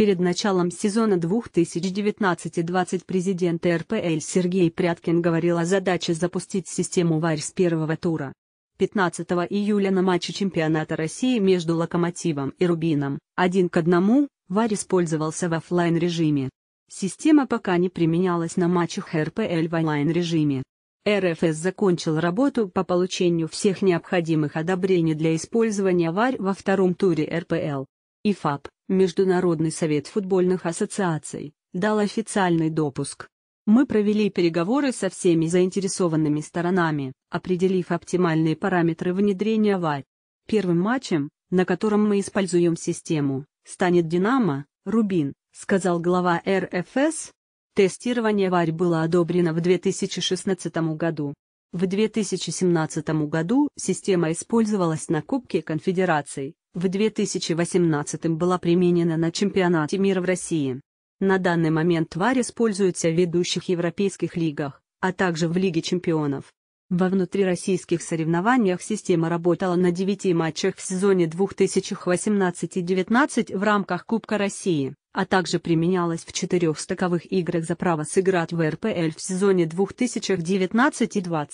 Перед началом сезона 2019-20 президент РПЛ Сергей Пряткин говорил о задаче запустить систему ВАР с первого тура. 15 июля на матче чемпионата России между «Локомотивом» и «Рубином» один к одному ВАР использовался в офлайн режиме. Система пока не применялась на матчах РПЛ в онлайн режиме. РФС закончил работу по получению всех необходимых одобрений для использования ВАР во втором туре РПЛ. ИФАП Международный совет футбольных ассоциаций дал официальный допуск. Мы провели переговоры со всеми заинтересованными сторонами, определив оптимальные параметры внедрения ВАР. Первым матчем, на котором мы используем систему, станет «Динамо», «Рубин», сказал глава РФС. Тестирование ВАР было одобрено в 2016 году. В 2017 году система использовалась на Кубке Конфедераций, в 2018 была применена на Чемпионате мира в России. На данный момент тварь используется в ведущих европейских лигах, а также в Лиге чемпионов. Во внутрироссийских соревнованиях система работала на 9 матчах в сезоне 2018-19 в рамках Кубка России, а также применялась в четырех стыковых играх за право сыграть в РПЛ в сезоне 2019-20.